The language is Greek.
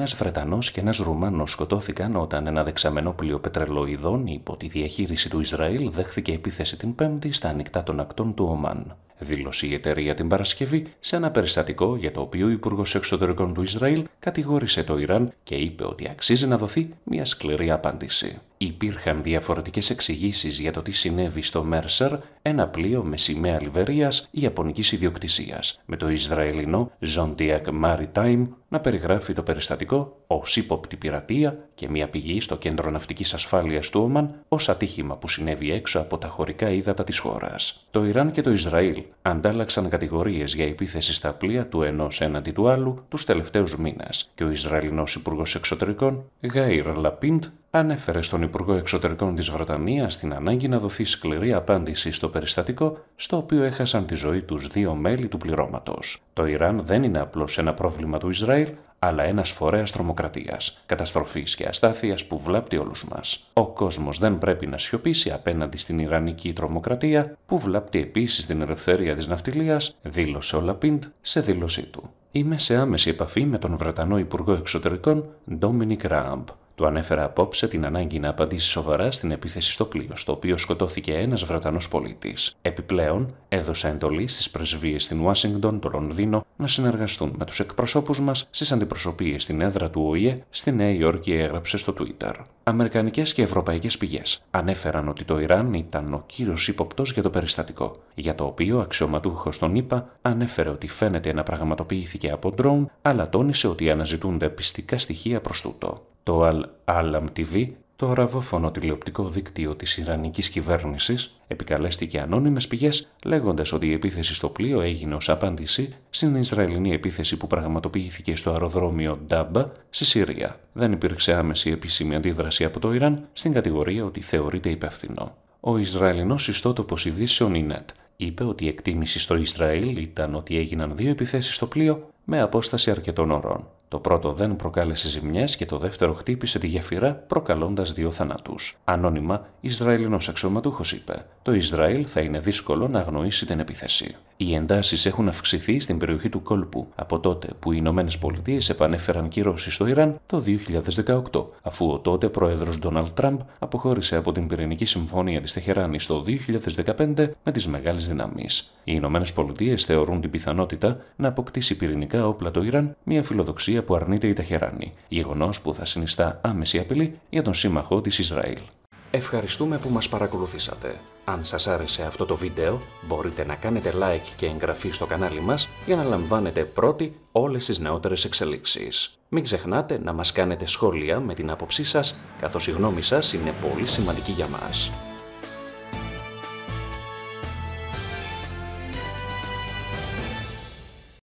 Ένας Βρετανός και ένας Ρουμάνος σκοτώθηκαν όταν ένα δεξαμενό πλοίο πετρελοειδών υπό τη διαχείριση του Ισραήλ δέχθηκε επίθεση την Πέμπτη στα ανοιχτά των ακτών του Ομάν. Δήλωσε η εταιρεία την Παρασκευή σε ένα περιστατικό για το οποίο ο Υπουργός Εξωτερικών του Ισραήλ κατηγόρησε το Ιράν και είπε ότι αξίζει να δοθεί μια σκληρή απάντηση. Υπήρχαν διαφορετικές εξηγήσεις για το τι συνέβη στο Μέρσερ, ένα πλοίο με σημαία Λιβερίας ιαπωνικής ιδιοκτησίας, με το Ισραηλινό Zondiac Maritime να περιγράφει το περιστατικό ως ύποπτη πειρατεία και μια πηγή στο κέντρο ναυτικής ασφάλειας του Όμαν ως ατύχημα που συνέβη έξω από τα χωρικά ύδατα της χώρας. Το Ιράν και το Ισραήλ αντάλλαξαν κατηγορίες για επίθεση στα πλοία του ενός έναντι του άλλου τους τελευταίους μήνες και ο Ισραηλινός Υπουργός Εξωτερικών Γάιρ Λαπίντ ανέφερε στον Υπουργό Εξωτερικών της Βρετανίας την ανάγκη να δοθεί σκληρή απάντηση στο περιστατικό στο οποίο έχασαν τη ζωή τους δύο μέλη του πληρώματος. Το Ιράν δεν είναι απλώς ένα πρόβλημα του Ισραήλ, αλλά ένας φορέας τρομοκρατίας, καταστροφής και αστάθειας που βλάπτει όλους μας. Ο κόσμος δεν πρέπει να σιωπήσει απέναντι στην Ιρανική τρομοκρατία, που βλάπτει επίσης την ελευθερία της ναυτιλίας, δήλωσε ο Λαπίντ σε δήλωσή του. Είμαι σε άμεση επαφή με τον Βρετανό Υπουργό Εξωτερικών Ντόμινικ Ράμπ του ανέφερα απόψε την ανάγκη να απαντήσει σοβαρά στην επίθεση στο πλοίο, στο οποίο σκοτώθηκε ένας Βρετανός πολίτης. Επιπλέον, έδωσα εντολή στις πρεσβείες στην Ουάσιγκτον, το Λονδίνο, να συνεργαστούν με τους εκπροσώπους μας στις αντιπροσωπείες στην έδρα του ΟΗΕ στη Νέα Υόρκη, έγραψε στο Twitter. Αμερικανικές και ευρωπαϊκές πηγές ανέφεραν ότι το Ιράν ήταν ο κύριος ύποπτος για το περιστατικό, για το οποίο ο αξιωματούχος των ΗΠΑ ανέφερε ότι φαίνεται να πραγματοποιήθηκε από ντρόουν, αλλά τόνισε ότι αναζητούνται πιστικά στοιχεία προς τούτο. Το Al Alam TV το αραβόφωνο τηλεοπτικό δίκτυο της Ιρανικής κυβέρνησης επικαλέστηκε ανώνυμες πηγές λέγοντας ότι η επίθεση στο πλοίο έγινε ως απάντηση στην Ισραηλινή επίθεση που πραγματοποιήθηκε στο αεροδρόμιο Ντάμπα στη Συρία. Δεν υπήρξε άμεση επίσημη αντίδραση από το Ιράν στην κατηγορία ότι θεωρείται υπεύθυνο. Ο Ισραηλινός ιστότοπος ειδήσεων Ινέτ είπε ότι η εκτίμηση στο Ισραήλ ήταν ότι έγιναν δύο επιθέσεις στο πλοίο με απόσταση αρκετών ώρων. Το πρώτο δεν προκάλεσε ζημιές και το δεύτερο χτύπησε τη γεφυρά προκαλώντας δύο θανατού. Ανώνυμα, Ισραηλινός αξιωματούχος είπε «Το Ισραήλ θα είναι δύσκολο να αγνοήσει την επίθεση». Οι εντάσεις έχουν αυξηθεί στην περιοχή του κόλπου από τότε που οι Ηνωμένες Πολιτείες επανέφεραν κυρώσεις στο Ιράν το 2018, αφού ο τότε πρόεδρος Ντόναλτ Τραμπ αποχώρησε από την πυρηνική συμφωνία της Τεχεράνης το 2015 με τις μεγάλες δυναμεί. Οι Ηνωμένες Πολιτείες θεωρούν την πιθανότητα να αποκτήσει πυρηνικά όπλα το Ιράν μια φιλοδοξία που αρνείται η Ταχεράνη, γεγονός που θα συνιστά άμεση απειλή για τον σύμμαχο της Ισραήλ. Ευχαριστούμε που μας παρακολουθήσατε. Αν σας άρεσε αυτό το βίντεο, μπορείτε να κάνετε like και εγγραφή στο κανάλι μας για να λαμβάνετε πρώτοι όλες τις νεότερες εξελίξεις. Μην ξεχνάτε να μας κάνετε σχόλια με την άποψή σας, καθώς η γνώμη σας είναι πολύ σημαντική για μας.